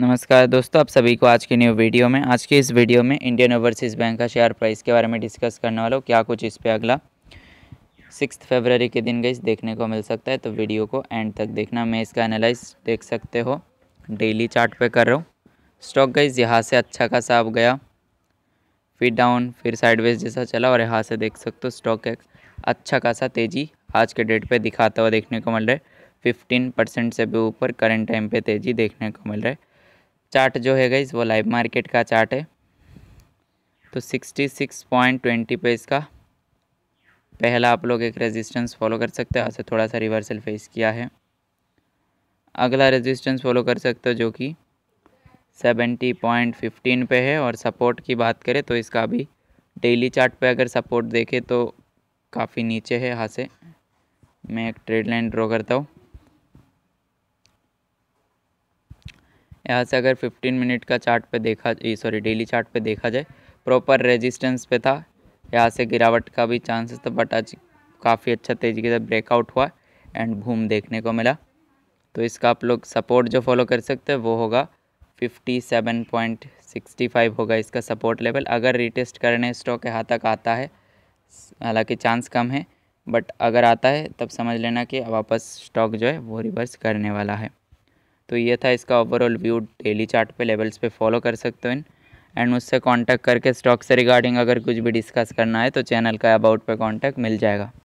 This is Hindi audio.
नमस्कार दोस्तों आप सभी को आज की न्यू वीडियो में आज की इस वीडियो में इंडियन ओवरसीज़ बैंक का शेयर प्राइस के बारे में डिस्कस करने वाला हूँ क्या कुछ इस पर अगला सिक्स फरवरी के दिन गई देखने को मिल सकता है तो वीडियो को एंड तक देखना मैं इसका एनालाइज देख सकते हो डेली चार्ट पे कर रहा हूँ स्टॉक गई यहाँ से अच्छा खासा अब गया फिर डाउन फिर साइडवेज जैसा चला और यहाँ से देख सकते हो स्टॉक एक अच्छा खासा तेज़ी आज के डेट पर दिखाता हुआ देखने को मिल रहा है फिफ्टीन परसेंट से भी ऊपर करेंट टाइम पर तेज़ी देखने को मिल रहा है चार्ट जो है गई वो लाइव मार्केट का चार्ट है तो सिक्सटी सिक्स पॉइंट ट्वेंटी पे इसका पहला आप लोग एक रेजिस्टेंस फॉलो कर सकते हैं ऐसे थोड़ा सा रिवर्सल फेस किया है अगला रेजिस्टेंस फॉलो कर सकते हो जो कि सेवेंटी पॉइंट फिफ्टीन पे है और सपोर्ट की बात करें तो इसका अभी डेली चार्ट पे अगर सपोर्ट देखे तो काफ़ी नीचे है यहाँ से मैं एक ट्रेड लाइन ड्रॉ करता हूँ यहाँ से अगर 15 मिनट का चार्ट पे देखा सॉरी डेली चार्ट पे देखा जाए प्रॉपर रेजिस्टेंस पे था यहाँ से गिरावट का भी चांसेस था बट आज काफ़ी अच्छा तेज़ी के साथ ब्रेकआउट हुआ एंड घूम देखने को मिला तो इसका आप लोग सपोर्ट जो फॉलो कर सकते हैं वो होगा 57.65 होगा इसका सपोर्ट लेवल अगर रिटेस्ट करने स्टॉक यहाँ तक आता है हालाँकि चांस कम है बट अगर आता है तब समझ लेना कि वापस स्टॉक जो है वो रिवर्स करने वाला है तो ये था इसका ओवरऑल व्यू डेली चार्ट पे लेवल्स पे फॉलो कर सकते हो एंड मुझसे कांटेक्ट करके स्टॉक से रिगार्डिंग अगर कुछ भी डिस्कस करना है तो चैनल का अबाउट पे कांटेक्ट मिल जाएगा